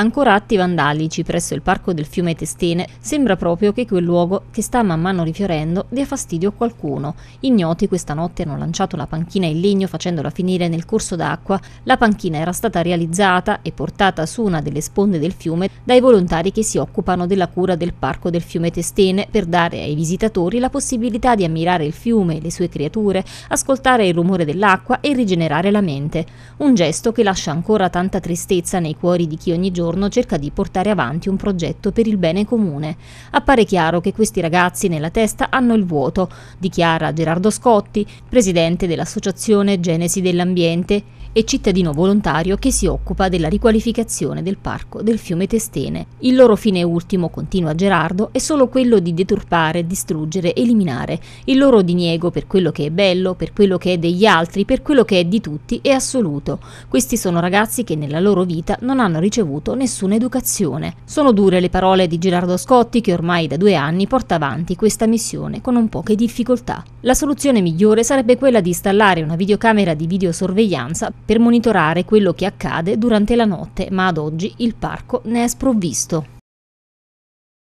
Ancora atti vandalici presso il parco del fiume Testene, sembra proprio che quel luogo, che sta man mano rifiorendo, dia fastidio a qualcuno. Ignoti questa notte hanno lanciato la panchina in legno facendola finire nel corso d'acqua. La panchina era stata realizzata e portata su una delle sponde del fiume dai volontari che si occupano della cura del parco del fiume Testene per dare ai visitatori la possibilità di ammirare il fiume e le sue creature, ascoltare il rumore dell'acqua e rigenerare la mente. Un gesto che lascia ancora tanta tristezza nei cuori di chi ogni giorno giorno cerca di portare avanti un progetto per il bene comune. Appare chiaro che questi ragazzi nella testa hanno il vuoto, dichiara Gerardo Scotti, presidente dell'Associazione Genesi dell'Ambiente, e cittadino volontario che si occupa della riqualificazione del parco del fiume Testene. Il loro fine ultimo, continua Gerardo, è solo quello di deturpare, distruggere, eliminare. Il loro diniego per quello che è bello, per quello che è degli altri, per quello che è di tutti è assoluto. Questi sono ragazzi che nella loro vita non hanno ricevuto nessuna educazione. Sono dure le parole di Gerardo Scotti che ormai da due anni porta avanti questa missione con un po' che difficoltà. La soluzione migliore sarebbe quella di installare una videocamera di videosorveglianza per monitorare quello che accade durante la notte, ma ad oggi il parco ne è sprovvisto.